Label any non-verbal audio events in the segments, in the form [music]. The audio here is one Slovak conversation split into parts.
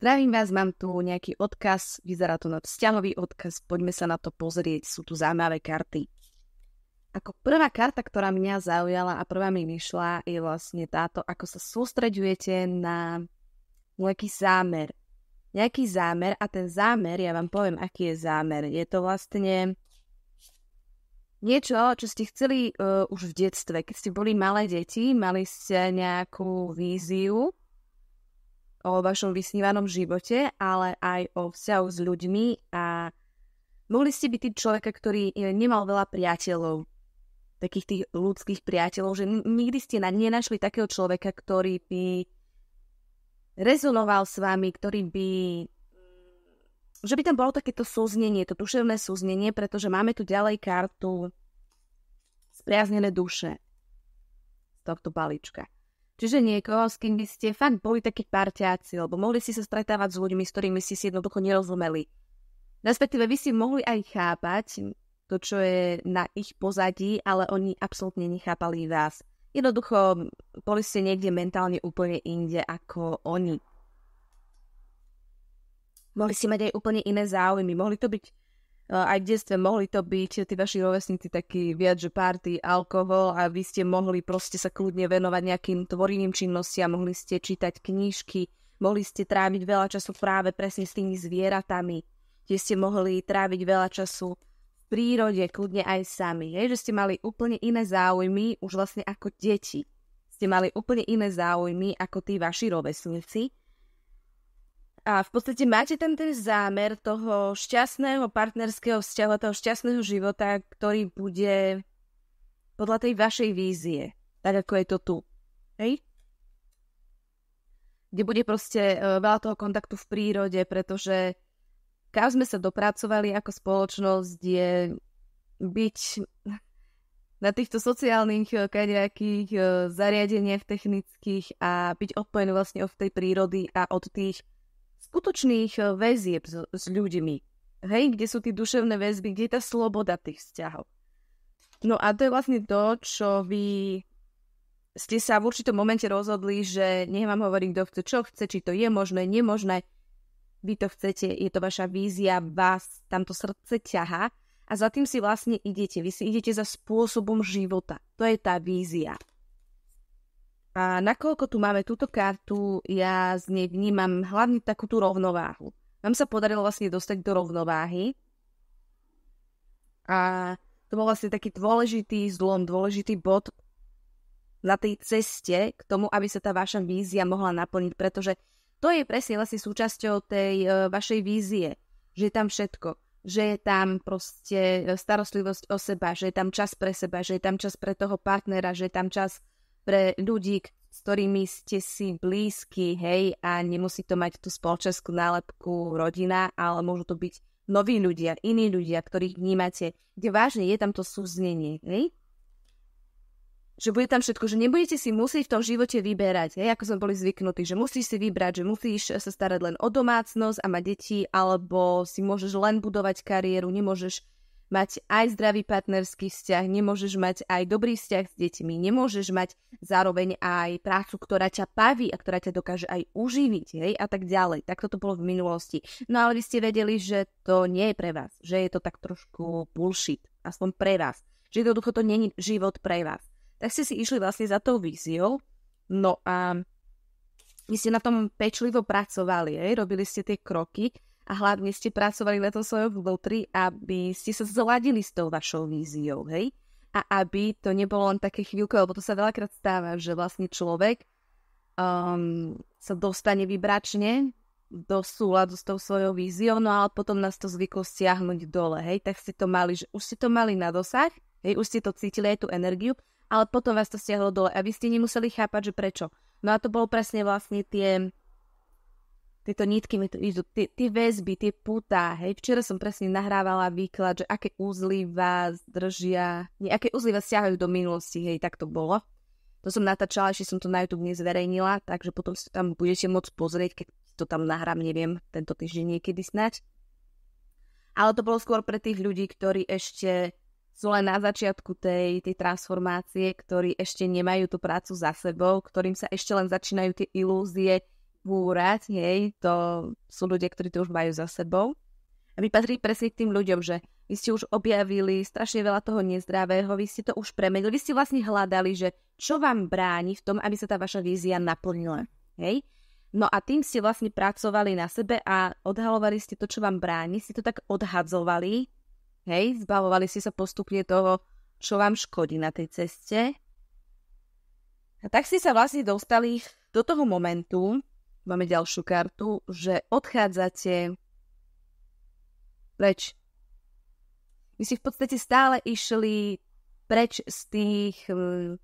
Zdravím vás, mám tu nejaký odkaz, vyzerá to na vzťahový odkaz, poďme sa na to pozrieť, sú tu zaujímavé karty. Ako prvá karta, ktorá mňa zaujala a prvá mi vyšla, je vlastne táto, ako sa sústreďujete na nejaký zámer. Nejaký zámer a ten zámer, ja vám poviem, aký je zámer. Je to vlastne niečo, čo ste chceli uh, už v detstve. Keď ste boli malé deti, mali ste nejakú víziu, o vašom vysnívanom živote, ale aj o vzťahu s ľuďmi a mohli ste byť tým človeka, ktorý e, nemal veľa priateľov, takých tých ľudských priateľov, že nikdy ste na nenašli takého človeka, ktorý by rezonoval s vami, ktorý by že by tam bolo takéto súznenie, to duševné súznenie, pretože máme tu ďalej kartu spriaznené duše z tohto balíčka. Čiže niekoho, s kým by ste fakt boli takí parťáci, lebo mohli ste sa stretávať s ľuďmi, s ktorými ste si jednoducho nerozumeli. Respektíve vy si mohli aj chápať to, čo je na ich pozadí, ale oni absolútne nechápali vás. Jednoducho boli ste niekde mentálne úplne inde ako oni. Mohli ste mať aj úplne iné záujmy. Mohli to byť aj v detstve mohli to byť tí vaši rovesníci takí viac, že party, alkohol a vy ste mohli proste sa kľudne venovať nejakým tvorivým činnostiam, mohli ste čítať knížky, mohli ste tráviť veľa času práve presne s tými zvieratami, kde ste mohli tráviť veľa času v prírode, kľudne aj sami, hej, že ste mali úplne iné záujmy už vlastne ako deti. Ste mali úplne iné záujmy ako tí vaši rovesníci, a v podstate máte ten, ten zámer toho šťastného partnerského vzťahu, toho šťastného života, ktorý bude podľa tej vašej vízie, tak ako je to tu. Hej? Kde bude proste e, veľa toho kontaktu v prírode, pretože kam sme sa dopracovali ako spoločnosť je byť na týchto sociálnych nejakých e, e, zariadeniach technických a byť odpojený vlastne od tej prírody a od tých skutočných eh, väzieb s, s ľuďmi. Hej, kde sú tie duševné väzby, kde je tá sloboda tých vzťahov. No a to je vlastne to, čo vy ste sa v určitom momente rozhodli, že nech vám hovorí, kto chce, čo chce, či to je možné, nemožné. Vy to chcete, je to vaša vízia, vás tamto srdce ťaha a za tým si vlastne idete. Vy si idete za spôsobom života. To je tá vízia. A nakoľko tu máme túto kartu, ja z nej vnímam hlavne takú tú rovnováhu. Nám sa podarilo vlastne dostať do rovnováhy. A to bol vlastne taký dôležitý zlom, dôležitý bod na tej ceste k tomu, aby sa tá vaša vízia mohla naplniť, pretože to je presne vlastne súčasťou tej e, vašej vízie, že je tam všetko, že je tam proste e, starostlivosť o seba, že je tam čas pre seba, že je tam čas pre toho partnera, že je tam čas pre ľudí, s ktorými ste si blízki, hej, a nemusí to mať tú spoločenskú nálepku rodina, ale môžu to byť noví ľudia, iní ľudia, ktorých vnímate, kde vážne je tam to súznenie, hej? Že bude tam všetko, že nebudete si musieť v tom živote vyberať, hej, ako sme boli zvyknutí, že musíš si vybrať, že musíš sa starať len o domácnosť a mať deti, alebo si môžeš len budovať kariéru, nemôžeš mať aj zdravý partnerský vzťah, nemôžeš mať aj dobrý vzťah s deťmi, nemôžeš mať zároveň aj prácu, ktorá ťa paví a ktorá ťa dokáže aj uživiť, hej, a tak ďalej. Tak toto bolo v minulosti. No ale vy ste vedeli, že to nie je pre vás, že je to tak trošku bullshit, aspoň pre vás, že jednoducho to není život pre vás. Tak ste si išli vlastne za tou víziou, no a vy ste na tom pečlivo pracovali, hej, robili ste tie kroky, a hlavne ste pracovali na tom svojom Google 3, aby ste sa zladili s tou vašou víziou, hej? A aby to nebolo len také chvíľko, lebo to sa veľakrát stáva, že vlastne človek um, sa dostane vybračne do súladu s tou svojou víziou, no ale potom nás to zvyklo stiahnuť dole, hej? Tak ste to mali, že už ste to mali na dosah, hej? Už ste to cítili aj tú energiu, ale potom vás to stiahlo dole, aby ste nemuseli chápať, že prečo. No a to bolo presne vlastne tie tieto nitky mi tu idú, tie, tie väzby, tie putá, hej. Včera som presne nahrávala výklad, že aké úzly vás držia, nie, aké úzly vás ťahajú do minulosti, hej, tak to bolo. To som natáčala, ešte som to na YouTube nezverejnila, takže potom si tam budete môcť pozrieť, keď to tam nahrám, neviem, tento týždeň niekedy snať. Ale to bolo skôr pre tých ľudí, ktorí ešte sú len na začiatku tej, tej transformácie, ktorí ešte nemajú tú prácu za sebou, ktorým sa ešte len začínajú tie ilúzie, búrať, hej, to sú ľudia, ktorí to už majú za sebou. A vy patrí presne k tým ľuďom, že vy ste už objavili strašne veľa toho nezdravého, vy ste to už premenili, vy ste vlastne hľadali, že čo vám bráni v tom, aby sa tá vaša vízia naplnila, hej. No a tým ste vlastne pracovali na sebe a odhalovali ste to, čo vám bráni, ste to tak odhadzovali, hej, zbavovali ste sa postupne toho, čo vám škodí na tej ceste. A tak ste sa vlastne dostali do toho momentu, máme ďalšiu kartu, že odchádzate preč. Vy si v podstate stále išli preč z tých hm,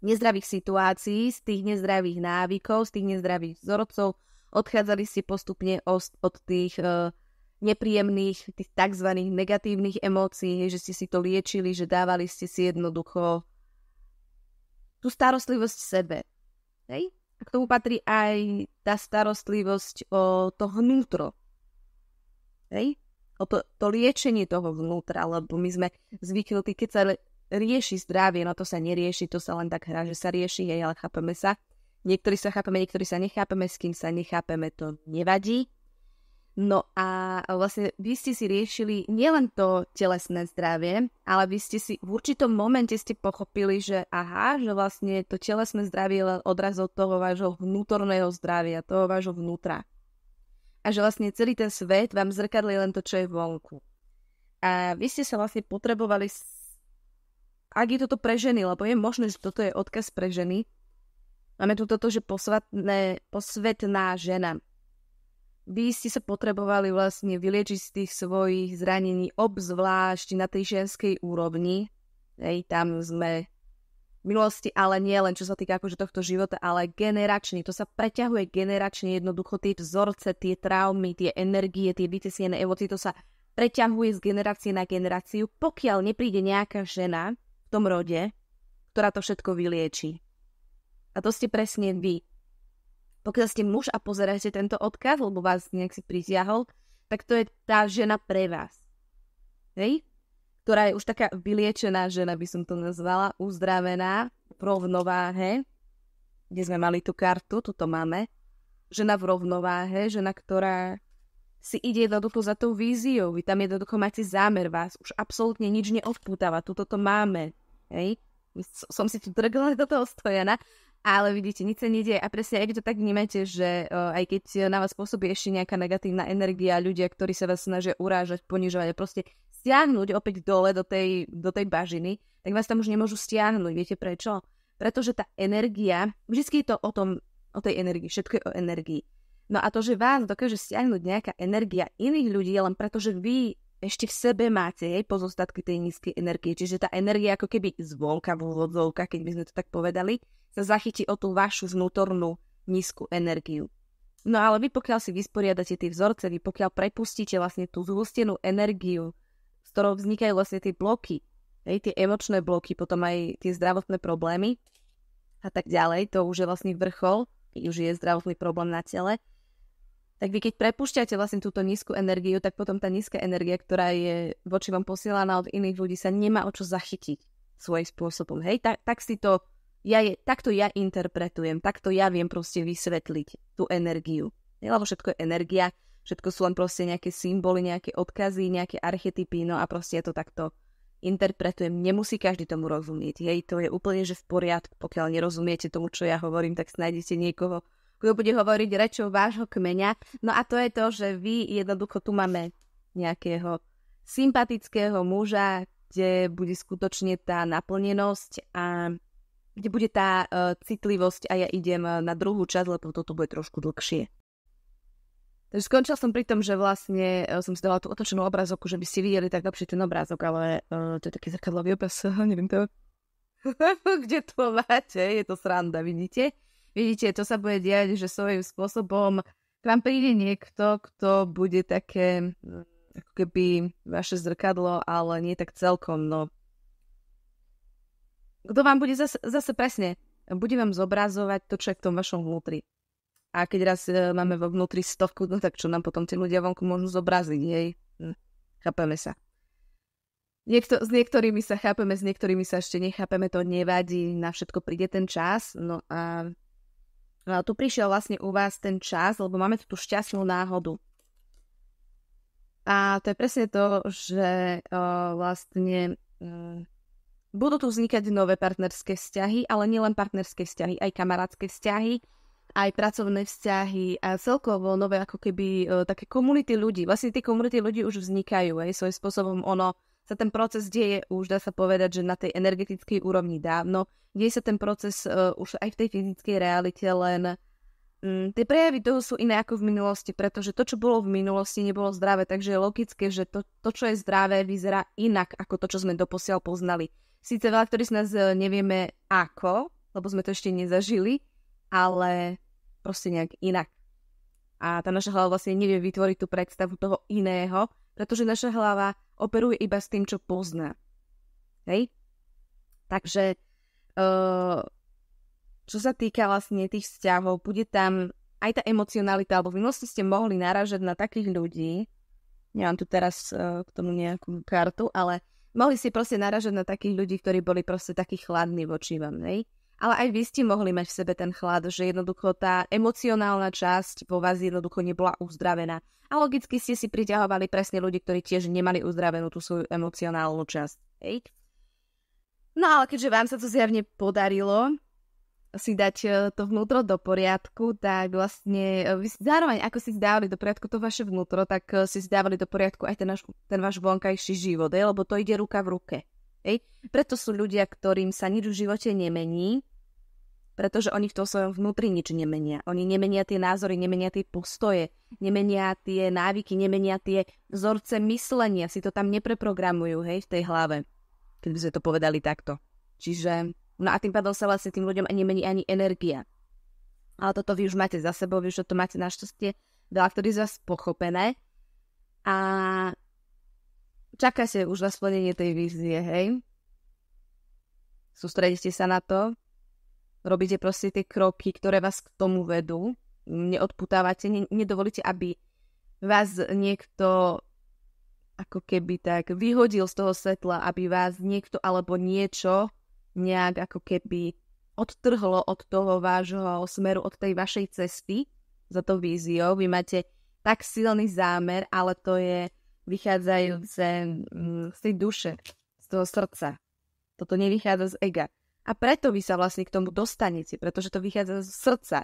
nezdravých situácií, z tých nezdravých návykov, z tých nezdravých vzorcov. Odchádzali si postupne od tých hm, nepríjemných, tých tzv. negatívnych emócií, že ste si to liečili, že dávali ste si jednoducho tú starostlivosť sebe. Hej? K tomu patrí aj tá starostlivosť o to vnútro. Hej? O to, to liečenie toho vnútra, lebo my sme zvyknutí, keď sa rieši zdravie, no to sa nerieši, to sa len tak hrá, že sa rieši, hej, ale chápeme sa. Niektorí sa chápeme, niektorí sa nechápeme, s kým sa nechápeme, to nevadí. No a vlastne vy ste si riešili nielen to telesné zdravie, ale vy ste si v určitom momente ste pochopili, že aha, že vlastne to telesné zdravie je len odrazov toho vášho vnútorného zdravia, toho vášho vnútra. A že vlastne celý ten svet vám zrkadlí len to, čo je vonku. A vy ste sa vlastne potrebovali, ak je toto pre ženy, lebo je možné, že toto je odkaz pre ženy, máme tu toto, že posvetné, posvetná žena by ste sa potrebovali vlastne vyliečiť z tých svojich zranení, obzvlášť na tej ženskej úrovni. Hej, tam sme v minulosti, ale nie len čo sa týka akože tohto života, ale generačne. To sa preťahuje generačne jednoducho tie vzorce, tie traumy, tie energie, tie vytesnené emócie, to sa preťahuje z generácie na generáciu, pokiaľ nepríde nejaká žena v tom rode, ktorá to všetko vylieči. A to ste presne vy. Pokiaľ ste muž a pozeráte tento odkaz, lebo vás nejak si pritiahol, tak to je tá žena pre vás. Hej? Ktorá je už taká vyliečená žena, by som to nazvala, uzdravená, v rovnováhe, kde sme mali tú kartu, tuto máme. Žena v rovnováhe, žena, ktorá si ide jednoducho za tou víziou. Vy tam jednoducho máte zámer vás. Už absolútne nič neodpútava. Tuto to máme. Hej? som si tu drgla [laughs] do toho stojana ale vidíte, nič sa nedie a presne aj to tak vnímate, že uh, aj keď na vás pôsobí ešte nejaká negatívna energia, ľudia, ktorí sa vás snažia urážať, ponižovať a proste stiahnuť opäť dole do tej, do tej bažiny, tak vás tam už nemôžu stiahnuť. Viete prečo? Pretože tá energia, vždy je to o tom, o tej energii, všetko je o energii. No a to, že vás dokáže stiahnuť nejaká energia iných ľudí, len preto, že vy ešte v sebe máte pozostatky tej nízkej energie. Čiže tá energia ako keby zvonka v keď by sme to tak povedali, sa zachytí o tú vašu vnútornú nízku energiu. No ale vy pokiaľ si vysporiadate tie vzorce, vy pokiaľ prepustíte vlastne tú zhustenú energiu, z ktorou vznikajú vlastne tie bloky, hej, tie emočné bloky, potom aj tie zdravotné problémy a tak ďalej, to už je vlastne vrchol, už je zdravotný problém na tele, tak vy keď prepušťate vlastne túto nízku energiu, tak potom tá nízka energia, ktorá je voči vám posielaná od iných ľudí, sa nemá o čo zachytiť svojím spôsobom. Hej, tak, tak si to, ja je, takto ja interpretujem, takto ja viem proste vysvetliť tú energiu. Hej, lebo všetko je energia, všetko sú len proste nejaké symboly, nejaké odkazy, nejaké archetypy, no a proste ja to takto interpretujem. Nemusí každý tomu rozumieť. Hej, to je úplne, že v poriadku, pokiaľ nerozumiete tomu, čo ja hovorím, tak snajdete niekoho, kto bude hovoriť rečou vášho kmeňa. No a to je to, že vy jednoducho tu máme nejakého sympatického muža, kde bude skutočne tá naplnenosť a kde bude tá uh, citlivosť a ja idem e, na druhú časť, lebo toto bude trošku dlhšie. Takže skončil som pri tom, že vlastne uh, som si dala tú otočenú obrazovku, že by ste videli tak lepšie ten obrázok, ale uh, to je taký zrkadlový obraz, [laughs] neviem to. [laughs] Kde to máte? Je to sranda, vidíte? Vidíte, to sa bude diať, že svojím spôsobom k vám príde niekto, kto bude také mm, ako keby vaše zrkadlo, ale nie tak celkom, no. Kto vám bude zase, zase presne, bude vám zobrazovať to, čo je v tom vašom vnútri. A keď raz e, máme vo vnútri stovku, no tak čo nám potom tie ľudia vonku môžu zobraziť, hej? Hm, chápeme sa. Niekto, s niektorými sa chápeme, s niektorými sa ešte nechápeme, to nevadí, na všetko príde ten čas, no a No tu prišiel vlastne u vás ten čas, lebo máme tu tú šťastnú náhodu. A to je presne to, že uh, vlastne uh, budú tu vznikať nové partnerské vzťahy, ale nielen partnerské vzťahy, aj kamarátske vzťahy, aj pracovné vzťahy a celkovo nové ako keby uh, také komunity ľudí. Vlastne tie komunity ľudí už vznikajú aj svojím spôsobom ono sa ten proces deje už, dá sa povedať, že na tej energetickej úrovni dávno. Deje sa ten proces uh, už aj v tej fyzickej realite, len um, tie prejavy toho sú iné ako v minulosti, pretože to, čo bolo v minulosti, nebolo zdravé, takže je logické, že to, to čo je zdravé, vyzerá inak ako to, čo sme doposiaľ poznali. Sice veľa, ktorí z nás e, nevieme ako, lebo sme to ešte nezažili, ale proste nejak inak. A tá naša hlava vlastne nevie vytvoriť tú predstavu toho iného, pretože naša hlava operuje iba s tým, čo pozná. Hej? Takže e, čo sa týka vlastne tých vzťahov, bude tam aj tá emocionalita, alebo v minulosti ste mohli naražať na takých ľudí, nemám tu teraz e, k tomu nejakú kartu, ale mohli ste proste naražať na takých ľudí, ktorí boli proste takí chladní voči vám, hej? ale aj vy ste mohli mať v sebe ten chlad, že jednoducho tá emocionálna časť vo vás jednoducho nebola uzdravená. A logicky ste si priťahovali presne ľudí, ktorí tiež nemali uzdravenú tú svoju emocionálnu časť. Hej. No ale keďže vám sa to zjavne podarilo, si dať e, to vnútro do poriadku, tak vlastne e, vy zároveň ako si dávali do poriadku to vaše vnútro, tak e, si dávali do poriadku aj ten, naš, ten váš vonkajší život, hej, lebo to ide ruka v ruke. Hej. Preto sú ľudia, ktorým sa nič v živote nemení, pretože oni v tom svojom vnútri nič nemenia. Oni nemenia tie názory, nemenia tie postoje, nemenia tie návyky, nemenia tie vzorce myslenia, si to tam nepreprogramujú, hej, v tej hlave. Keď by sme to povedali takto. Čiže, no a tým pádom sa vlastne tým ľuďom nemení ani energia. Ale toto vy už máte za sebou, vy už to máte našťastie veľa ktorý z vás pochopené. A čaká sa už na splnenie tej vízie, hej? Sústredite sa na to, robíte proste tie kroky, ktoré vás k tomu vedú, neodputávate, ne, nedovolíte, aby vás niekto ako keby tak vyhodil z toho svetla, aby vás niekto alebo niečo nejak ako keby odtrhlo od toho vášho smeru, od tej vašej cesty za to víziou. Vy máte tak silný zámer, ale to je vychádzajúce mm, z tej duše, z toho srdca. Toto nevychádza z ega. A preto vy sa vlastne k tomu dostanete, pretože to vychádza z srdca.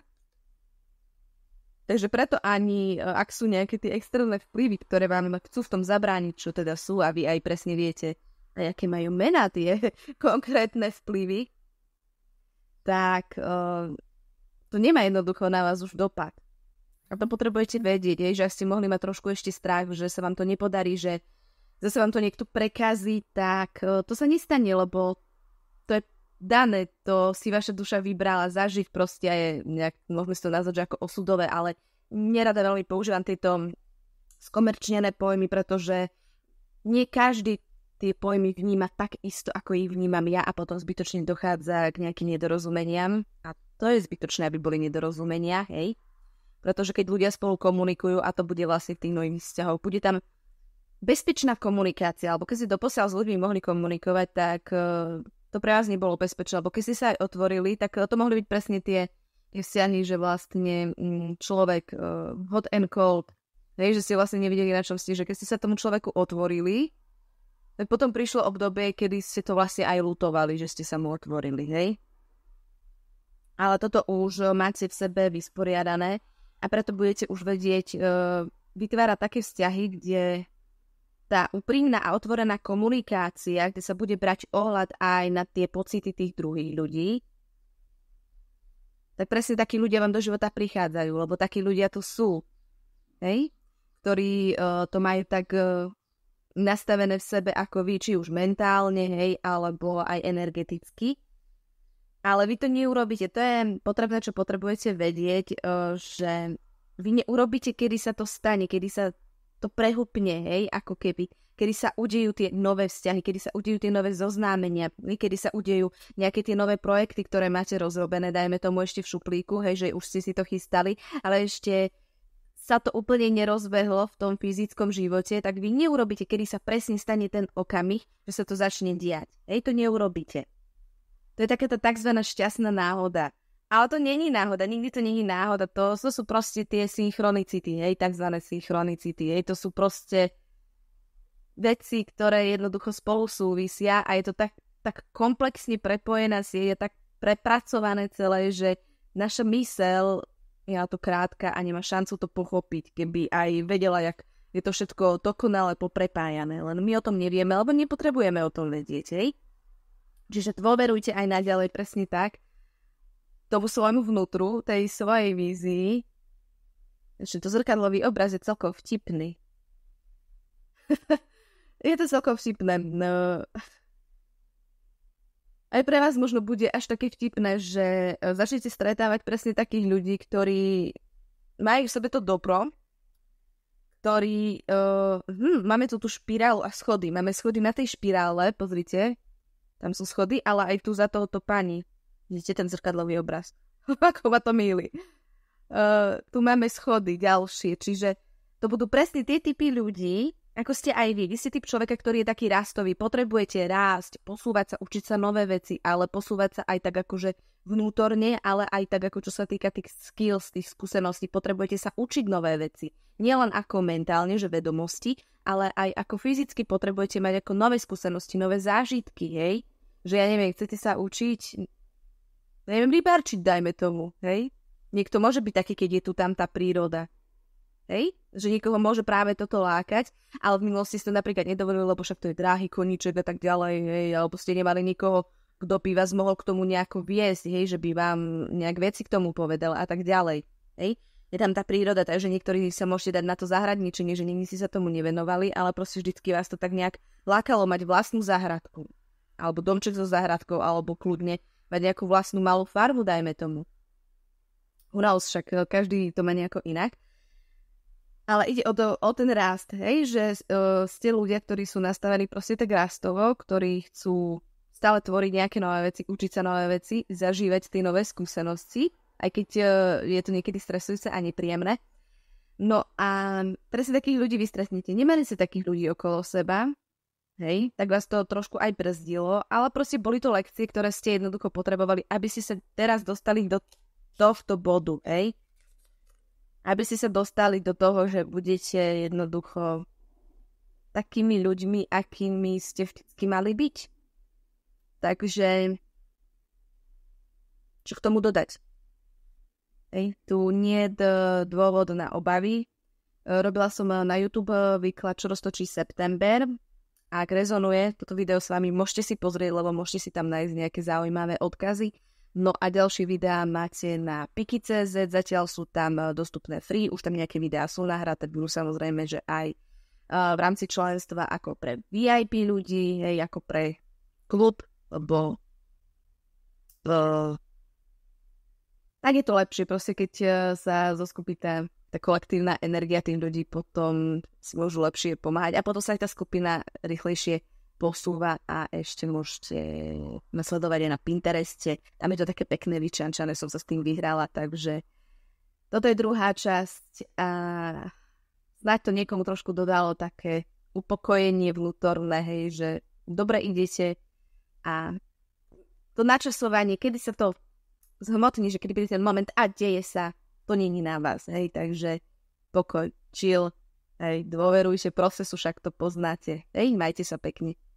Takže preto ani, e, ak sú nejaké tie externé vplyvy, ktoré vám chcú v tom zabrániť, čo teda sú a vy aj presne viete, aké majú mená tie [laughs] konkrétne vplyvy, tak uh, to nemá jednoducho na vás už dopad. A to potrebujete vedieť, je, že ak ste mohli mať trošku ešte strach, že sa vám to nepodarí, že zase vám to niekto prekazí, tak uh, to sa nestane, lebo dané, to si vaša duša vybrala zažiť, proste je nejak, môžeme si to nazvať, že ako osudové, ale nerada veľmi používam tieto skomerčnené pojmy, pretože nie každý tie pojmy vníma tak isto, ako ich vnímam ja a potom zbytočne dochádza k nejakým nedorozumeniam a to je zbytočné, aby boli nedorozumenia, hej? Pretože keď ľudia spolu komunikujú a to bude vlastne tým novým vzťahom, vzťahov, bude tam bezpečná komunikácia, alebo keď si doposiaľ s ľuďmi mohli komunikovať, tak eh, to pre vás nebolo bezpečné, lebo keď ste sa aj otvorili, tak eh, to mohli byť presne tie vzťahy, že vlastne mm, človek uh, hot and cold, hej, že ste vlastne nevideli na čom ste, že keď ste sa tomu človeku otvorili, tak potom prišlo obdobie, kedy ste to vlastne aj lutovali, že ste sa mu otvorili, hej. Ale toto už máte v sebe vysporiadané a preto budete už vedieť uh, vytvárať také vzťahy, kde tá úprimná a otvorená komunikácia, kde sa bude brať ohľad aj na tie pocity tých druhých ľudí, tak presne takí ľudia vám do života prichádzajú, lebo takí ľudia tu sú, hej? ktorí uh, to majú tak uh, nastavené v sebe ako vy, či už mentálne, hej, alebo aj energeticky. Ale vy to neurobíte. To je potrebné, čo potrebujete vedieť, uh, že vy neurobíte, kedy sa to stane, kedy sa to prehupne, hej, ako keby kedy sa udejú tie nové vzťahy, kedy sa udejú tie nové zoznámenia, kedy sa udejú nejaké tie nové projekty, ktoré máte rozrobené, dajme tomu ešte v šuplíku, hej, že už ste si to chystali, ale ešte sa to úplne nerozbehlo v tom fyzickom živote, tak vy neurobíte, kedy sa presne stane ten okamih, že sa to začne diať. Hej, to neurobíte. To je taká tá tzv. šťastná náhoda. Ale to není náhoda, nikdy to není náhoda. To, to sú proste tie synchronicity, hej, takzvané synchronicity. Hej, to sú proste veci, ktoré jednoducho spolu súvisia a je to tak, tak komplexne prepojená sieť, je tak prepracované celé, že naša mysel je ja to krátka a nemá šancu to pochopiť, keby aj vedela, jak je to všetko dokonale poprepájané, len my o tom nevieme, alebo nepotrebujeme o tom vedieť, hej? Čiže dôverujte aj naďalej presne tak, tomu svojmu vnútru, tej svojej vízii, že to zrkadlový obraz je celkom vtipný. [laughs] je to celkom vtipné. No. Aj pre vás možno bude až také vtipné, že e, začnete stretávať presne takých ľudí, ktorí majú v sebe to dobro, ktorí... Uh, hm, máme tu tú špirálu a schody. Máme schody na tej špirále, pozrite. Tam sú schody, ale aj tu za tohoto pani vidíte ten zrkadlový obraz. [laughs] Ako ma to míli. Uh, tu máme schody ďalšie, čiže to budú presne tie typy ľudí, ako ste aj vy. Vy ste typ človeka, ktorý je taký rastový. Potrebujete rásť, posúvať sa, učiť sa nové veci, ale posúvať sa aj tak akože vnútorne, ale aj tak ako čo sa týka tých skills, tých skúseností. Potrebujete sa učiť nové veci. Nielen ako mentálne, že vedomosti, ale aj ako fyzicky potrebujete mať ako nové skúsenosti, nové zážitky, hej? Že ja neviem, chcete sa učiť neviem, rybarčiť, dajme tomu, hej. Niekto môže byť taký, keď je tu tam tá príroda. Hej? Že niekoho môže práve toto lákať, ale v minulosti si to napríklad nedovolili, lebo však to je dráhy, koníček a tak ďalej, hej, alebo ste nemali nikoho, kto by vás mohol k tomu nejako viesť, hej, že by vám nejak veci k tomu povedal a tak ďalej. Hej? Je tam tá príroda, takže niektorí sa môžete dať na to zahradničenie, že nikdy si sa tomu nevenovali, ale proste vždycky vás to tak nejak lákalo mať vlastnú záhradku. Alebo domček so záhradkou, alebo kľudne mať nejakú vlastnú malú farbu, dajme tomu. U nás však e, každý to má nejako inak. Ale ide o, to, o ten rast, hej, že uh, ste ľudia, ktorí sú nastavení proste tak rastovo, ktorí chcú stále tvoriť nejaké nové veci, učiť sa nové veci, zažívať tie nové skúsenosti, aj keď uh, je to niekedy stresujúce a nepríjemné. No a presne takých ľudí vystretnete. Nemali ste takých ľudí okolo seba, hej, tak vás to trošku aj brzdilo, ale proste boli to lekcie, ktoré ste jednoducho potrebovali, aby ste sa teraz dostali do tohto bodu, hej. Aby ste sa dostali do toho, že budete jednoducho takými ľuďmi, akými ste vždy mali byť. Takže čo k tomu dodať? Hej, tu nie je dôvod na obavy. E, robila som e, na YouTube e, výklad, čo roztočí september, ak rezonuje toto video s vami, môžete si pozrieť, lebo môžete si tam nájsť nejaké zaujímavé odkazy. No a ďalšie videá máte na piki.cz, zatiaľ sú tam eh, dostupné free, už tam nejaké videá sú nahraté, budú samozrejme, že aj eh, v rámci členstva ako pre VIP ľudí, hej, ako pre klub, lebo eh, tak je to lepšie, proste keď sa zoskupíte tá kolektívna energia tých ľudí potom si môžu lepšie pomáhať a potom sa aj tá skupina rýchlejšie posúva a ešte môžete nasledovať aj na Pintereste. Tam je to také pekné vyčančané, som sa s tým vyhrala, takže toto je druhá časť a snáď to niekomu trošku dodalo také upokojenie vnútorné, hej, že dobre idete a to načasovanie, kedy sa to zhmotní, že kedy príde ten moment a deje sa, to není na vás, hej, takže pokoj, chill, hej, dôverujte procesu, však to poznáte, hej, majte sa pekne.